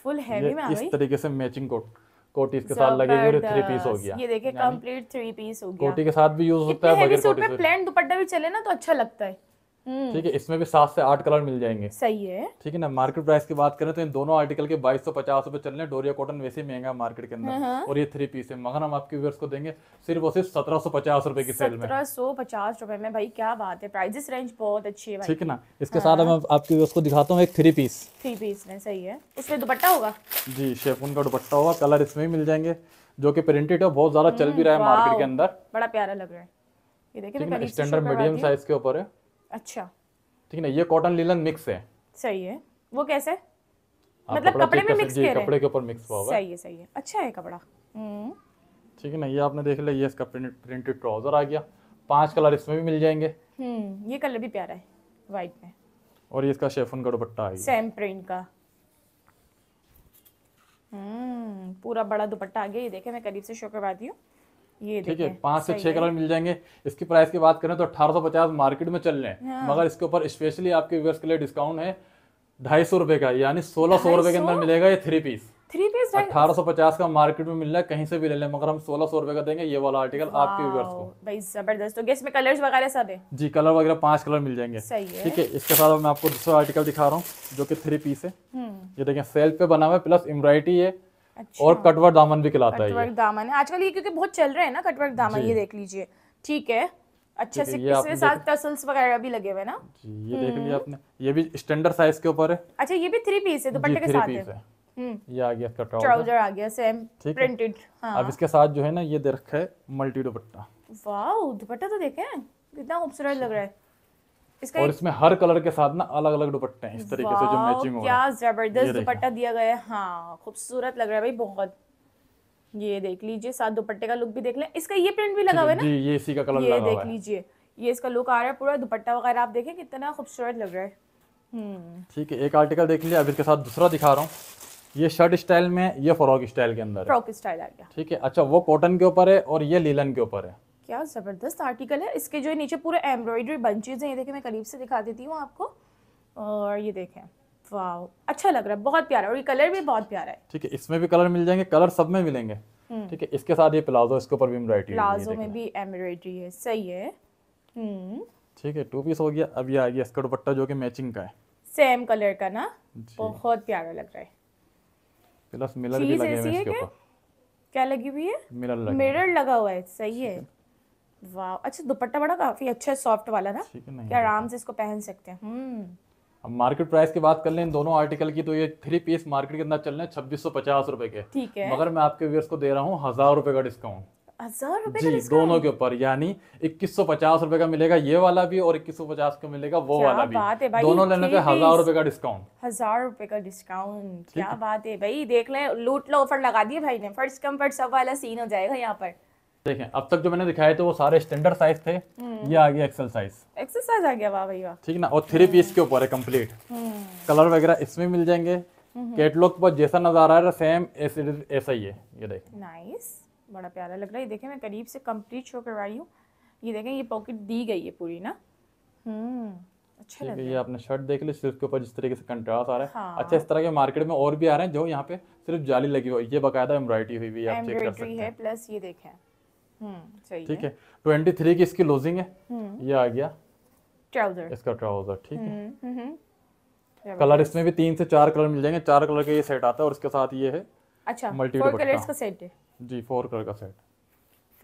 फुल हैवी में आ गई इस तरीके से मैचिंग कोट कोटी इसके साथ लगेगी और थ्री पीस हो गया ये देखिए कंप्लीट थ्री पीस हो गया कोटी के साथ भी यूज होता है बगैर कोटी से प्लेन दुपट्टा भी चले ना तो अच्छा लगता है हम्म। ठीक है इसमें भी सात से आठ कलर मिल जाएंगे सही है ठीक है ना मार्केट प्राइस की बात करें तो इन दोनों आर्टिकल के बाईस सौ पचास रूपए चल रहे डोरिया कॉटन वैसे महंगा मार्केट के अंदर हाँ, हाँ। और ये थ्री पीस है मगर हम आपके व्यूअर्स को देंगे सिर्फ और सिर्फ सत्रह सौ पचास रूपए की सेल में सत्रह सौ पचास रूपए में भाई क्या बात है प्राइजेस रेंज बहुत अच्छी है ठीक है ना इसके हाँ, साथ हम आपके व्यूअर्स को दिखाता हूँ एक थ्री पीस थ्री पीस में सही है इसमें दुपट्टा होगा जी शेफून का दुपट्टा होगा कलर इसमें भी मिल जाएंगे जो कि प्रिंटेड है बहुत ज्यादा चल भी रहा है मार्केट हम्म, के अंदर बड़ा प्यारा लग रहा है ये देखिए स्टैंडर्ड मीडियम साइज के ऊपर है अच्छा ठीक है ना ये कॉटन लिलन मिक्स है सही है वो कैसे मतलब कपड़े में मिक्स कर कपड़े के ऊपर मिक्स हुआ सही है सही है अच्छा है कपड़ा हम्म। ठीक है ना ये आपने देख लिया ये इसका प्रिंटेड ट्राउजर आ गया पांच कलर इसमें भी मिल जाएंगे हम्म ये कलर भी प्यारा है वाइट में और ये इसका शेफन का दुपट्टा आ गया सेम प्रिंट का हम्म पूरा बड़ा दुपट्टा आ गया ये देखे मैं करीब से शो करवाती हूँ ये ठीक है पांच से छह कलर मिल जाएंगे इसकी प्राइस की बात करें तो अठारह मार्केट में चल रहे हैं हाँ। मगर इसके ऊपर स्पेशली आपके व्यूअर्स के लिए डिस्काउंट है ढाई सौ रुपए का यानी सोलह सौ रुपए के अंदर मिलेगा ये थ्री पीस थ्री पीस अठारह सौ पचास का मार्केट में मिल रहा है कहीं से भी ले लें मगर हम सोलह सौ रुपए का देंगे ये वाला आर्टिकल आपके व्यूअर्स को भाई जबरदस्त तो इसमें कलर्स वगैरह सब है जी कलर वगैरह पांच कलर मिल जाएंगे सही है ठीक है इसके साथ मैं आपको दूसरा आर्टिकल दिखा रहा हूँ जो की थ्री पीस है हम्म। ये देखें सेल्फ पे बना हुआ है प्लस एम्ब्रॉयडरी है अच्छा। और कटवर दामन भी खिलाता है कटवर दामन है आजकल ये क्योंकि बहुत चल रहे हैं ना कटवर दामन ये देख लीजिए ठीक है अच्छा से इसके साथ टसल्स वगैरह भी लगे हुए ना ये देख लिया हम्म। आपने ये भी स्टैंडर्ड साइज के ऊपर है अच्छा ये भी थ्री पीस है दुपट्टे के साथ है हम्म। ये आ गया ट्राउजर आ गया सेम प्रिंटेड हाँ। अब इसके साथ जो है ना ये दे रखा है मल्टी दुपट्टा वाओ दुपट्टा तो देखे कितना खूबसूरत लग रहा है इसका और इसमें हर कलर के साथ ना अलग अलग दुपट्टे हैं इस तरीके से जो मैचिंग हो क्या जबरदस्त दुपट्टा दिया गया है हाँ खूबसूरत लग रहा है भाई बहुत ये देख लीजिए साथ दुपट्टे का लुक भी देख लें इसका ये प्रिंट भी लगा हुआ है ना ये इसी का कलर ये देख लीजिए ये इसका लुक आ रहा है पूरा दुपट्टा वगैरह आप देखें कितना खूबसूरत लग रहा है हम्म। ठीक है एक आर्टिकल देख लीजिए अभी के साथ दूसरा दिखा रहा हूँ ये शर्ट स्टाइल में ये फ्रॉक स्टाइल के अंदर फ्रॉक स्टाइल आ गया ठीक है अच्छा वो कॉटन के ऊपर है और ये लीलन के ऊपर है क्या ज़बरदस्त आर्टिकल है इसके जो है नीचे पूरे एम्ब्रॉयडरी बंचेज हैं ये देखें मैं करीब से दिखा देती हूँ आपको और ये देखें वाह अच्छा लग रहा है बहुत प्यारा और ये कलर भी बहुत प्यारा है ठीक है इसमें भी कलर मिल जाएंगे कलर सब में मिलेंगे हम्म। ठीक है इसके साथ ये प्लाजो इसके ऊपर भी एम्ब्रॉयडरी प्लाजो में भी एम्ब्रॉयडरी है सही है हम्म। ठीक है टू पीस हो गया अब ये आ गया इसका दुपट्टा जो कि मैचिंग का है सेम कलर का ना बहुत प्यारा लग रहा है प्लस मिरर भी लगे हुए हैं इसके ऊपर क्या लगी हुई है मिरर लगा हुआ है सही है वाह अच्छा दुपट्टा बड़ा काफी अच्छा सॉफ्ट वाला ना कि आराम से इसको पहन सकते हैं हम्म। अब मार्केट प्राइस की बात कर लें दोनों आर्टिकल की तो ये थ्री पीस मार्केट के अंदर चल रहे हैं छब्बीस सौ पचास रूपए के ठीक है मगर मैं आपके व्यूअर्स को दे रहा हूँ हजार रूपए का डिस्काउंट हजार रूपए जी दोनों के ऊपर यानी इक्कीस सौ पचास रूपए का मिलेगा ये वाला भी और इक्कीस सौ पचास का मिलेगा वो वाला भी दोनों लेने का हजार रूपए का डिस्काउंट हजार रूपए का डिस्काउंट क्या बात है भाई देख लें लूट लो ऑफर लगा दिए भाई ने फर्स्ट कम फर्स्ट सब वाला सीन हो जाएगा यहाँ पर देखें अब तक जो मैंने दिखाए थे वो सारे स्टैंडर्ड साइज थे हम्म। ये आ गया एक्सेल साइज एक्सेल साइज आ गया वाह भाई वाह ठीक ना और थ्री हम्म। पीस के ऊपर है कंप्लीट हम्म। कलर वगैरह इसमें मिल जाएंगे कैटलॉग पर जैसा नजर आ रहा है सेम ऐसा ही है ये देख नाइस बड़ा प्यारा लग रहा है देखें मैं करीब से कंप्लीट शो करवा रही हूं ये देखें ये पॉकेट दी गई है पूरी ना हम्म अच्छा ये आपने शर्ट देख ली सिर्फ के ऊपर जिस तरीके से कंट्रास्ट आ रहा है हाँ। अच्छा इस तरह के मार्केट में और भी आ रहे हैं जो यहाँ पे सिर्फ जाली लगी हुई ये बकायदा एम्ब्रॉयडरी हुई भी आप चेक कर हुई है प्लस ये देखें हम्म, ठीक है ट्वेंटी थ्री तो की इसकी लोजिंग है हम्म। ये आ गया ट्राउजर इसका ट्राउजर ठीक है कलर हम्म, इसमें भी तीन से चार कलर मिल जाएंगे चार कलर का ये सेट आता है और इसके साथ ये है अच्छा मल्टीपल कलर का सेट है जी फोर कलर का सेट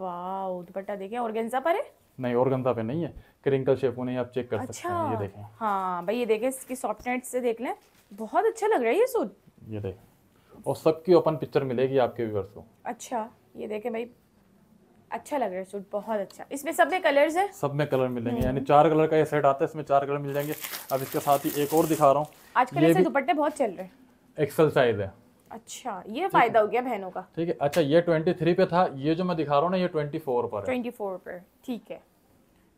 वाओ दुपट्टा देखें ऑर्गेन्जा पर है नहीं ऑर्गेन्जा पे नहीं है क्रिंकल शेप होने आप चेक कर अच्छा, सकते हैं ये देखें हां भाई ये देखें इसकी सॉफ्ट नेट से देख लें बहुत अच्छा लग रहा है ये सूट ये देखें और सबकी ओपन पिक्चर मिलेगी आपके व्यूअर्स को अच्छा ये देखें भाई अच्छा लग रहा है सूट बहुत अच्छा इसमें सब में कलर्स है सब में कलर मिलेंगे यानी चार कलर का ये सेट आता है इसमें चार कलर मिल जाएंगे अब इसके साथ ही एक और दिखा रहा हूँ आजकल ऐसे दुपट्टे बहुत चल रहे हैं एक्सल साइज है अच्छा ये फायदा हो गया बहनों का ठीक है अच्छा ये ट्वेंटी थ्री पे था ये जो मैं दिखा रहा हूँ ना ये ट्वेंटी फोर पर ट्वेंटी फोर पर ठीक है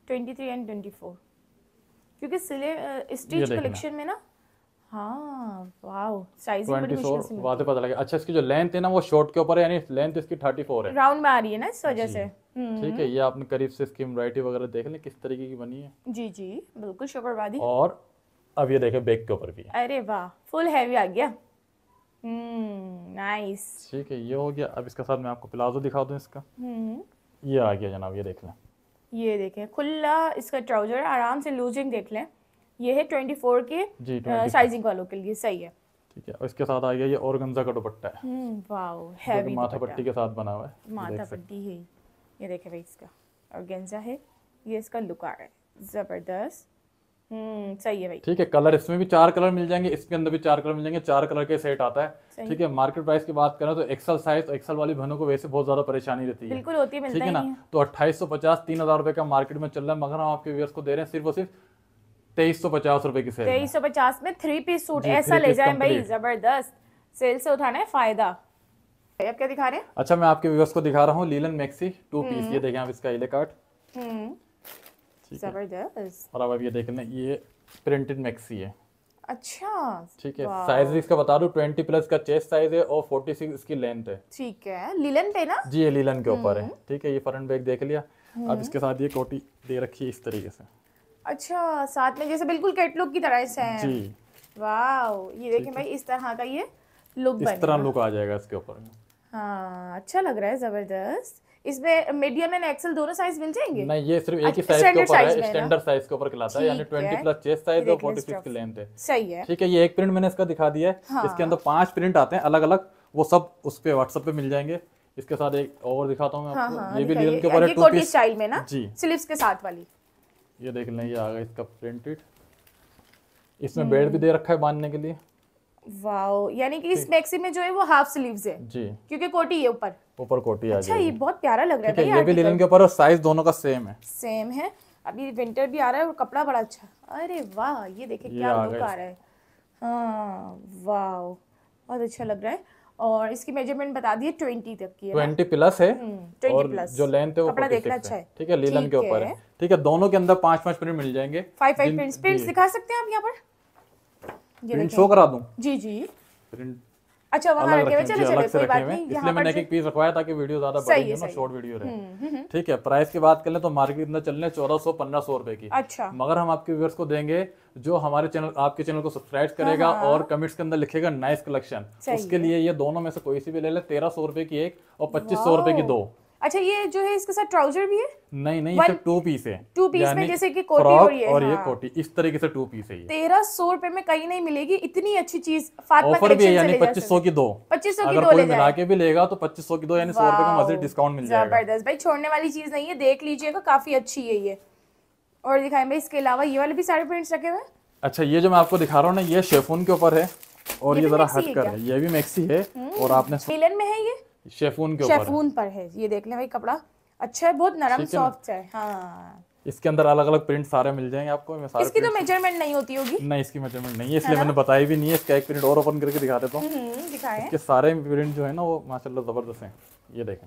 twenty three and twenty four क्योंकि सिले स्टिच कलेक्शन में ना हाँ पता लगे अच्छा इसकी जो लेंथ है ना वो शॉर्ट के ऊपर है यानी लेंथ इसकी 34 है राउंड में आ रही है ना इस वजह से ठीक है हम्म। ये आपने करीब से इसकी एम्ब्रॉयडरी वगैरह देख किस तरीके की बनी है जी जी बिल्कुल शुक्रवादी और अब ये बैक के ऊपर भी अरे वाह फुल हैवी आ गया नाइस हम्म, ठीक है ये हो गया अब इसके साथ मैं आपको प्लाजो दिखा दूं इसका हम्म। ये आ गया जनाब ये देख लें ये देखें खुला इसका ट्राउजर आराम से लूजिंग देख लें ये है ट्वेंटी फोर के साइजिंग वालों के लिए सही है ठीक है इसके साथ आ गया ये ऑर्गेंजा का दुपट्टा है हम्म, वाओ हैवी माथा पट्टी के साथ बना हुआ है माथा पट्टी है ये देखे भाई इसका ऑर्गेंजा है ये इसका लुक आ रहा है जबरदस्त हम्म सही है भाई ठीक है कलर इसमें भी चार कलर मिल जाएंगे इसके अंदर भी चार कलर मिल जाएंगे चार कलर के सेट आता है ठीक है मार्केट प्राइस की बात करें तो एक्सल साइज एक्सल वाली बहनों को वैसे बहुत ज्यादा परेशानी रहती है बिल्कुल होती है ठीक है ना तो अट्ठाईस सौ पचास तीन हजार रुपए का मार्केट में चल रहा है मगर हम आपके व्यवर्स को दे रहे हैं सिर्फ और सिर्फ तेईस सौ पचास रूपए की सेल तेईस सौ पचास में थ्री पीस सूट ऐसा ले जाए भाई जबरदस्त सेल से उठाना है फायदा आप क्या दिखा रहे हैं अच्छा मैं आपके व्यवस्था को दिखा रहा हूँ लीलन मैक्सी टू पीस ये देखें आप इसका इले हम्म। कार्ड जबरदस्त और अब आप ये देख लें ये प्रिंटेड मैक्सी है अच्छा ठीक है साइज भी इसका बता दूं ट्वेंटी प्लस का चेस्ट साइज है और फोर्टी सिक्स इसकी लेंथ है ठीक है लीलन पे ना जी ये लीलन के ऊपर है हम्म। ठीक है ये फ्रंट बैग देख लिया अब हम्म। इसके साथ ये कोटी दे रखी है इस तरीके से अच्छा साथ में जैसे बिल्कुल कैटलॉग की तरह से है जी वाह ये देखें भाई इस तरह का ये लुक इस तरह लुक आ जाएगा इसके ऊपर हाँ अच्छा लग रहा है जबरदस्त इसमें मीडियम एंड एक्सेल दोनों साइज मिल जाएंगे नहीं ये सिर्फ एक ही साइज अच्छा, के ऊपर है स्टैंडर्ड साइज के ऊपर खिलाता है यानी 20 प्लस चेस्ट साइज और 46 की लेंथ है सही है ठीक है ये एक प्रिंट मैंने इसका दिखा दिया है हाँ। इसके अंदर पांच प्रिंट आते हैं अलग-अलग वो सब उस पे व्हाट्सएप पे मिल जाएंगे इसके साथ एक और दिखाता हूँ मैं हाँ, आपको हाँ, ये भी लिनन के ऊपर है टू पीस स्टाइल में ना जी स्लीव्स के साथ वाली ये देख लें ये आ गया इसका प्रिंटेड इसमें बेल्ट हम्म। भी दे रखा है बांधने के लिए वाओ यानी कि इस मैक्सी में जो है वो हाफ स्लीव्स है जी क्योंकि कोटी है ऊपर ऊपर कोटी आ अच्छा ये बहुत प्यारा लग रहा है ये भी लिनन के ऊपर और साइज दोनों का सेम है सेम है अभी विंटर भी आ रहा है और कपड़ा बड़ा अच्छा अरे वाह ये देखिए क्या लुक आ रहा है हां वाओ बहुत अच्छा लग रहा है और इसकी मेजरमेंट बता दिए ट्वेंटी तक की ट्वेंटी प्लस है हम्म, और प्लस जो लेंथ है वो कपड़ा देखना अच्छा है ठीक है लीलन के ऊपर है ठीक है दोनों के अंदर पांच पांच प्रिंट मिल जाएंगे फाइव फाइव प्रिंट प्रिंट दिखा सकते हैं आप यहाँ पर शो करा दू जी जी प्रिंट अच्छा हुए हम्म, हम्म। ठीक है प्राइस की बात करें तो मार्केट में चलने चौदह सौ पंद्रह सौ रुपए की अच्छा मगर हम आपके व्यूअर्स को देंगे जो हमारे चैनल आपके चैनल को सब्सक्राइब हाँ, करेगा हाँ। और कमेंट्स के अंदर लिखेगा नाइस कलेक्शन उसके लिए ये दोनों में से कोई सी भी ले ले तेरह सौ रुपए की एक और पच्चीस सौ रुपए की दो अच्छा ये जो है इसके साथ ट्राउजर भी है नहीं नहीं One, टू पीस है टू पीस में जैसे कि कोटी और है और हाँ। ये कोटी इस तरीके से टू पीस है तेरह सौ रुपए में कहीं नहीं मिलेगी इतनी अच्छी चीज ऑफर भी है पच्चीस सौ की दो पच्चीस सौ की दो मिला के भी लेगा तो पच्चीस सौ की दो यानी सौ रुपए का मजे डिस्काउंट मिल जाएगा जबरदस्त भाई छोड़ने वाली चीज नहीं है देख लीजिएगा काफी अच्छी है ये और दिखाएं भाई इसके अलावा ये वाले भी सारे प्रिंट्स रखे हुए अच्छा ये जो मैं आपको दिखा रहा हूँ ना ये शेफून के ऊपर है और ये, जरा हट कर है ये भी मैक्सी है और हम्म, आपने मिलन में है ये शेफून के शेफून पर है ये देख लें भाई कपड़ा अच्छा है बहुत नरम सॉफ्ट है हाँ। इसके अंदर अलग अलग प्रिंट सारे मिल जाएंगे आपको मैं सारे इसकी तो मेजरमेंट नहीं होती होगी नहीं इसकी मेजरमेंट नहीं है इसलिए मैंने बताई भी नहीं है इसका एक प्रिंट और ओपन करके दिखा देता हूँ हम्म, हम्म, इसके सारे प्रिंट जो है ना वो माशाल्लाह जबरदस्त हैं ये देखें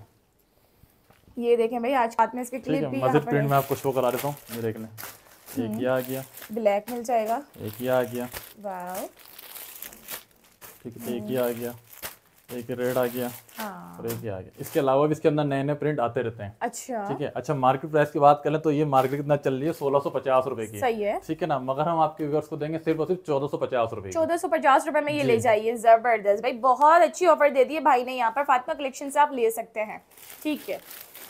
ये देखें भाई आज हाथ में इसके क्लिप भी मजीद प्रिंट मैं आपको शो करा देता हूँ ये देख लें एक ये आ गया ब्लैक मिल जाएगा एक ये आ गया वाओ ठीक है एक ये आ गया एक रेड आ गया हाँ। और एक आ गया इसके अलावा भी इसके अंदर नए नए प्रिंट आते रहते हैं अच्छा ठीक है अच्छा मार्केट प्राइस की बात करें तो ये मार्केट कितना चल रही है सोलह सौ पचास रूपए की सही है ठीक है ना मगर हम आपके व्यवर्स को देंगे सिर्फ और सिर्फ चौदह सौ पचास रूपए चौदह सौ पचास रूपए में ये ले जाइए जबरदस्त भाई बहुत अच्छी ऑफर दे दी है भाई ने यहाँ पर फातिमा कलेक्शन से आप ले सकते हैं ठीक है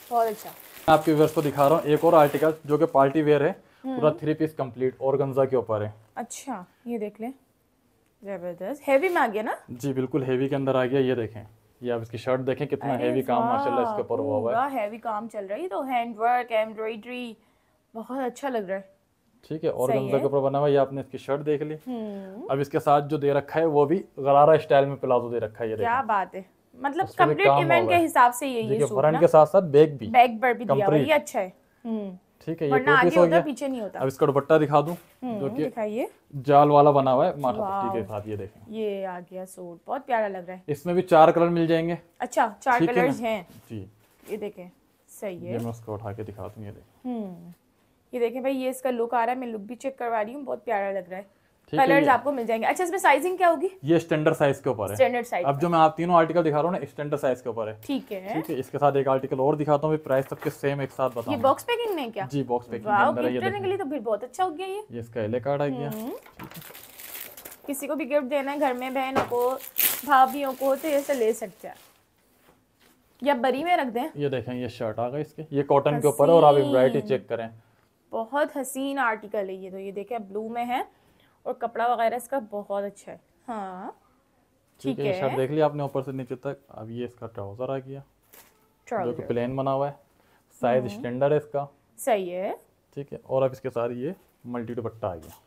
बहुत अच्छा आपके व्यवर्स को दिखा रहा हूँ एक और आर्टिकल जो की पार्टी वेयर है हम्म। पूरा थ्री पीस कम्प्लीट और के ऊपर है अच्छा ये देख ले जबरदस्त हेवी में आ गया ना जी बिल्कुल हेवी के अंदर आ गया ये देखें ये आप इसकी शर्ट देखें कितना हेवी काम माशाल्लाह इसके ऊपर हुआ हुआ है हेवी काम चल रहा है तो हैंड वर्क एम्ब्रॉयडरी बहुत अच्छा लग रहा है ठीक है और गंजा के ऊपर बना हुआ ये आपने इसकी शर्ट देख ली हम्म। अब इसके साथ जो दे रखा है वो भी गरारा स्टाइल में प्लाजो दे रखा है ये क्या बात है मतलब कंप्लीट इवेंट के हिसाब से ये ये सूट फ्रंट के साथ साथ बैक भी बैक पर भी दिया हुआ ये अच्छा है हम्म। ठीक है ये आगे हो गया पीछे नहीं होता अब इसका दुपट्टा दिखा दूं हम्म, जो कि जाल वाला बना हुआ है माथा पट्टी के साथ ये देखें ये आ गया सूट बहुत प्यारा लग रहा है इसमें भी चार कलर मिल जाएंगे अच्छा चार कलर्स हैं जी ये देखें सही है ये मैं उसको उठा के दिखा दूं ये देखें हम्म, ये देखें भाई ये इसका लुक आ रहा है मैं लुक भी चेक करवा रही हूँ बहुत प्यारा लग रहा है कलर आपको मिल जाएंगे अच्छा इसमें साइजिंग क्या होगी ये स्टैंडर्ड साइज के ऊपर है स्टैंडर्ड साइज अब जो मैं आप तीनों आर्टिकल दिखा रहा हूँ ना स्टैंडर्ड साइज के ऊपर है ठीक है ठीक है इसके साथ एक आर्टिकल और दिखाता हूँ प्राइस सबके सेम एक साथ बताऊँ बॉक्स पैकिंग में क्या जी बॉक्स पैकिंग के लिए तो फिर बहुत अच्छा हो गया ये इसका एले कार्ड आ गया हम्म। किसी को भी गिफ्ट देना है घर में बहनों को भाभीियों को तो ये ले सकते हैं या बरी में रख दें ये देखें ये शर्ट आ गए इसके ये कॉटन के ऊपर है और आप एम्ब्रॉयडरी चेक करें बहुत हसीन आर्टिकल है ये तो ये देखें ब्लू में है और कपड़ा वगैरह इसका बहुत अच्छा है हाँ ठीक है शर्ट देख लिया आपने ऊपर से नीचे तक अब ये इसका ट्राउजर आ गया जो कि प्लेन बना हुआ है साइज हम्म। स्टैंडर्ड है इसका सही है ठीक है और अब इसके साथ ये मल्टी दुपट्टा आ गया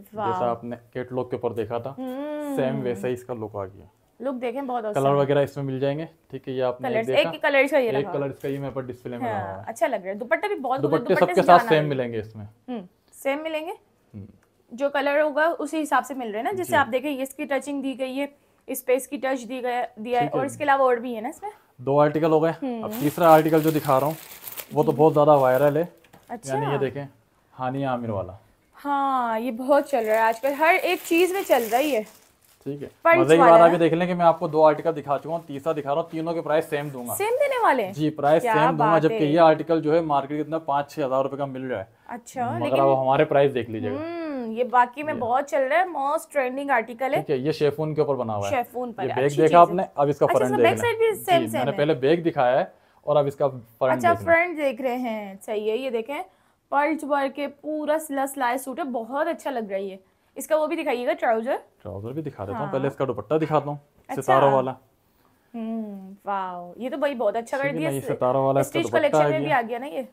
जैसा आपने कैटलॉग के ऊपर देखा था हम्म। सेम वैसा ही इसका लुक आ गया लुक देखें बहुत कलर वगैरह इसमें मिल जाएंगे ठीक है ये आपने कलर्स, एक ही कलर का ये एक कलर इसका ये मेरे पर डिस्प्ले में हाँ, अच्छा लग रहा है दुपट्टा भी बहुत दुपट्टे सबके साथ हम्म, सेम मिलेंगे इसमें सेम मिलेंगे जो कलर होगा उसी हिसाब से मिल रहे हैं ना जैसे आप देखें इसकी टचिंग दी गई है स्पेस की टच दी गया दिया है और इसके अलावा और भी है ना इसमें दो आर्टिकल हो गए अब हम्म। तीसरा आर्टिकल जो दिखा रहा हूँ वो तो बहुत ज़्यादा वायरल है अच्छा ये देखें हानिया आमिर वाला हाँ ये बहुत चल रहा है आजकल हर एक चीज़ में चल रही है ठीक है मजे आगे देख लें कि मैं आपको दो आर्टिकल दिखा चुका हूँ तीसरा दिखा रहा हूँ तीनों के प्राइस सेम दूंगा सेम देने वाले जी प्राइस सेम दूंगा जबकि ये आर्टिकल जो है मार्केट कितना पाँच छह हजार रूपए का मिल रहा है अच्छा मगर आप हमारे प्राइस देख लीजिएगा हम्म, ये बाकी में बहुत चल रहा है मोस्ट ट्रेंडिंग आर्टिकल है ये शेफून के ऊपर बना हुआ है शेफून पर बैग देखा आपने अब इसका फ्रंट अच्छा, देख मैंने पहले बैग दिखाया है और अब इसका फ्रंट अच्छा फ्रंट देख रहे हैं चाहिए ये देखें पर्ल्स वर्क के पूरा स्लाइस सूट है बहुत अच्छा लग रहा है ये इसका वो भी दिखाइएगा ट्राउजर ट्राउजर भी दिखा देता हूँ हाँ। पहले इसका दुपट्टा दिखाता हूँ अच्छा। सितारों वाला हम्म ये तो भाई बहुत अच्छा कर दिया सितारों वाला स्टिच कलेक्शन में भी आ गया ना ये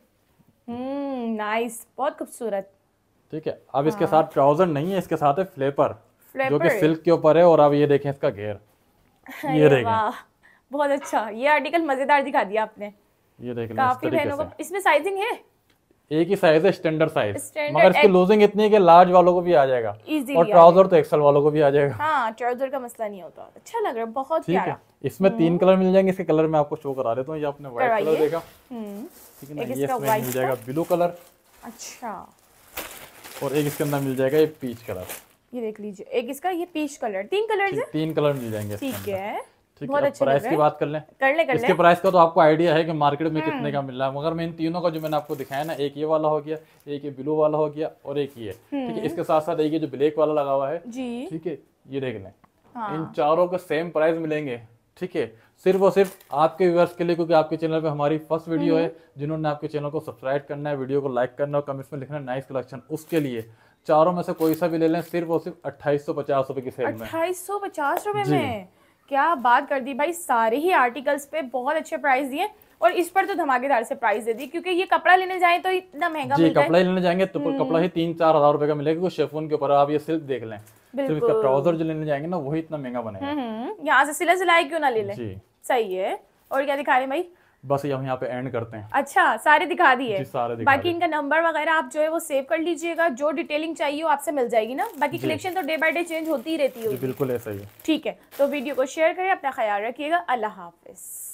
हम्म नाइस बहुत खूबसूरत ठीक है अब इसके हाँ। साथ ट्राउजर नहीं है इसके साथ है फ्लेपर जो कि सिल्क के ऊपर है और अब ये देखें इसका घेर ये देखें बहुत अच्छा ये आर्टिकल मजेदार दिखा दिया आपने ये देख लें काफी बहनों को इसमें साइजिंग है एक ही साइज है स्टैंडर्ड साइज मगर इसकी लूजिंग इतनी है कि लार्ज वालों को भी आ जाएगा और ट्राउजर तो एक्सल वालों को भी आ जाएगा हाँ ट्राउजर का मसला नहीं होता अच्छा लग रहा है बहुत ठीक है इसमें हम्म। तीन कलर मिल जाएंगे इसके कलर में आपको शो करा देता हूँ ये आपने व्हाइट कलर देखा हम्म। ठीक है ये इसमें मिल जाएगा ब्लू कलर अच्छा और एक इसके अंदर मिल जाएगा ये पीच कलर ये देख लीजिए एक इसका ये पीच कलर तीन कलर तीन कलर मिल जाएंगे ठीक है ठीक है प्राइस की बात कर लें कर ले कर इसके प्राइस का तो आपको आइडिया है कि मार्केट में हाँ। कितने का मिल रहा है मगर मैं इन तीनों का जो मैंने आपको दिखाया ना एक ये वाला हो गया एक ये ब्लू वाला हो गया और एक ये ठीक है हम्म। इसके साथ साथ एक ये जो ब्लैक वाला लगा हुआ है ठीक है ये देख लें हाँ। इन चारों का सेम प्राइस मिलेंगे ठीक है सिर्फ और सिर्फ आपके व्यूअर्स के लिए क्योंकि आपके चैनल पे हमारी फर्स्ट हम्म। वीडियो है जिन्होंने आपके चैनल को सब्सक्राइब करना है वीडियो को लाइक करना है और कमेंट्स में लिखना है नाइस कलेक्शन उसके लिए चारों में से कोई सा भी ले लें सिर्फ और सिर्फ अट्ठाईस सौ पचास रुपए की सेल में अट्ठाईस पचास रुपए में क्या बात कर दी भाई सारे ही आर्टिकल्स पे बहुत अच्छे प्राइस दिए और इस पर तो धमाकेदार से प्राइस दे दी क्योंकि ये कपड़ा लेने जाए तो इतना महंगा जी कपड़ा लेने जाएंगे तो हम्म। कपड़ा ही तीन चार हजार रुपए का मिलेगा क्योंकि के ऊपर आप ये सिल्क देख लें इसका ट्राउजर जो लेने जाएंगे ना वही इतना महंगा बनेगा हम्म, यहाँ से सिला सिलाई क्यों ना ले लें सही है और क्या दिखा रहे भाई बस हम यहाँ पे एंड करते हैं अच्छा सारे दिखा दिए बाकी इनका नंबर वगैरह आप जो है वो सेव कर लीजिएगा जो डिटेलिंग चाहिए वो आपसे मिल जाएगी ना बाकी कलेक्शन तो डे बाय डे चेंज होती ही रहती है बिल्कुल ऐसा ही ठीक है तो वीडियो को शेयर करें अपना ख्याल रखिएगा अल्लाह हाफिज़